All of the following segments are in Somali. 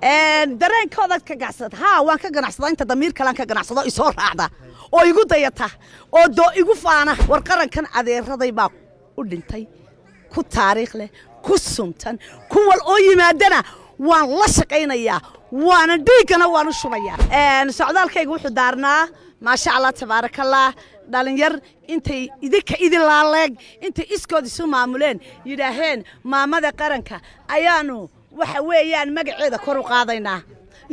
dareenkoodaad ka ganacsada ha waan ka ganacsada inta damiir kalaan ka ganacsado isoo raacda oo igu dayata oo doo igu faana war qarankan adeeraday baa u dhintay ku taariikh leh ku suntan ku wal oo yimaadana waan la shaqaynayaa waana dhiiggana waan u shubayaa socdaalkayga wuxuu daarnaa maasha allah tabaarakallah dhalinyar intay idinka idin laaleeg intay iskood isu maamuleen yidhaaheen maamada qaranka ayaanu waxa weeyaan magaceeda kor u qaadaynaa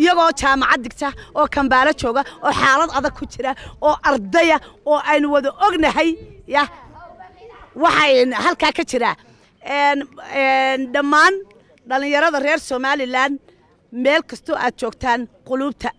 iyagoo jaamacad digta oo kambaalo jooga oo xaalad adag ku jira oo ardaya oo aynu wada ognahay ya waxay halkaa ka jiraa dhammaan dhallinyarada reer somalilan meel kastoo aad joogtaan quluubta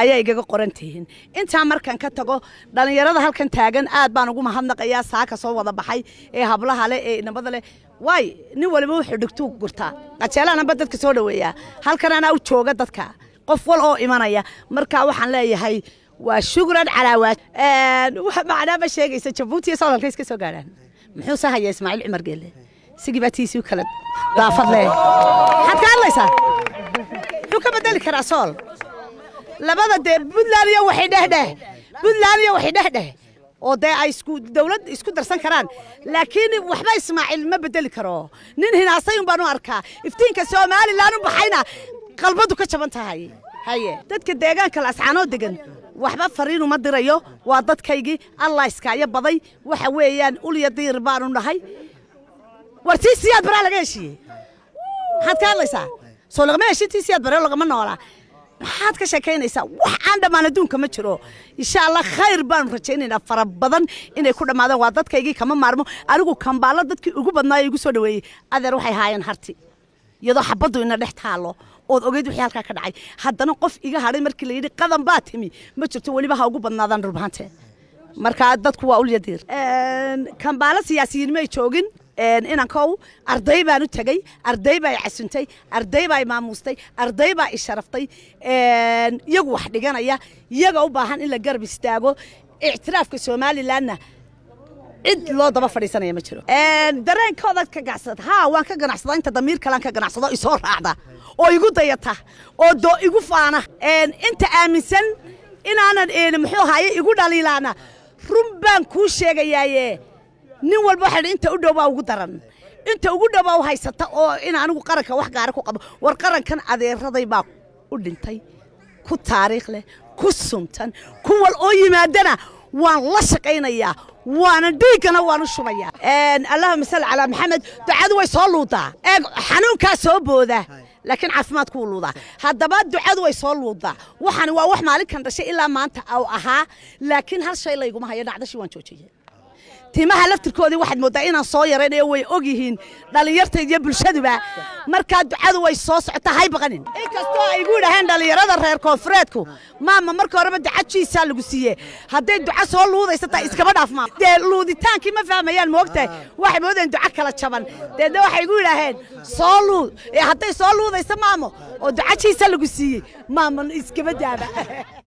ayaa igaga qoran tihiin intaa markaan ka tago dhallinyarada halkan taagan aad baan ugu mahadnaqayaa saaka soo wada baxay ee hablaha leh ee inamada leh waay nin waliba wuxuu dhigtuu gurtaa qajeelaanaba dadka soo dhaweeyaa halkan anaa u jooga dadka qof wal oo imanaya marka waxaan leeyahay waa shukran calaa waa macnaama sheegaysa jabuuti iyo sodalka iska soo gaadhaan muxuuse hayaa ismaaciil cumar geelle sigibaatiisii kala daafad leh maxaad ka hadlaysaa muxuu ka bedeli karaa sool labada dee puntland waxay dheh dheh waxay dheh oo dee ay isku dawlad isku darsan karaan laakiin waxba ismaaciil ma bedeli karo nin hinaasay un baan u arkaa iftiinka somalilan u baxayna qalbadu ka jaban tahay haye dadka deegaanka lascaanoo degan waxba fariinu ma dirayo waa dadkaygii allah iskaayo baday waxa weeyaan ulya diir baanu dhahay wartiisiyaad baraa laga heshiiyey maxaad ka hadlaysaa soo lagama heshin tiisiyaad bare lagama noolaa maxaad ka sheekeynaysaa wax aan dhammaan adduunka ma jiro insha allah khayr baanu rajaynaynaa fara badan inay ku dhammaadaan waa dadkaygii kama maarmo anigu kambaalo dadkii ugu badnaayo igu soo dhaweeyey adeer waxay haayeen harti iyadoo xabaddu ina dhex taalo ood ogeyd wixii halkaa ka dhacay haddana qof iga hadhay markii la yidhi qadan baa timi ma jirto weliba ha ugu badnaadaan rurbaante markaa dadku waa ulyadiir kambaalo siyaasiyiinmay joogin inankow arday baan u tegey arday baa casuntay arday baa maamuustay arday baa isharaftay iyagu wax dhiganaya iyaga u baahan in la garab istaago ictiraafka somalilanna cid loo daba fadhiisanaya ma jiro dareenkoodaad ka ganacsada haa waan ka ganacsada inta damiir kalean ka ganacsado isoo raacda oo igu dayata oo doo igu faana inta aaminsan inaanan muxuu haye igu dhaliilaana run baan kuu sheegayaaye nin walba waxaa inta u dhow baa ugu daran inta ugu dhow baa u haysata oo in anigu qaranka wax gaara ku qabo war qarankan adeeraday baa u dhintay ku taariikh leh ku suntan kuwal oo yimaadana waan la shaqaynayaa waana dhiiggana waanu shubayaa allahuma salli calaa maxamed ducadu way soo luudaa eeg xanuunkaa soo booda laakiin caafimaadku wuu luudaa haddaba ducadu way soo luudaa waxani waa wax maalinkan dhashay ilaa maanta au ahaa laakiin hal shay layguma hayo dhacdashii waan joojiyey timaha laftirkoodii waxaad mooddaa inaan soo ee way og yihiin dhallinyarta iyo bulshaduba markaa ducadu way soo socotaa hay baqanin inkastoo ay igu idhaaheen dhallinyarada reer koonfureedku maama marka horeba duca jiisaa lagu siiye hadday duca soo luudaysata taa iskaba dhaaf maama dee luuditaankii ma fahmayaan moogtahay waxay moodeen duca kala jaban deedna waxay igu idhaaheen soo luud hadday soo luudaysa maamo oo duca lagu siiyey maama iskaba daaba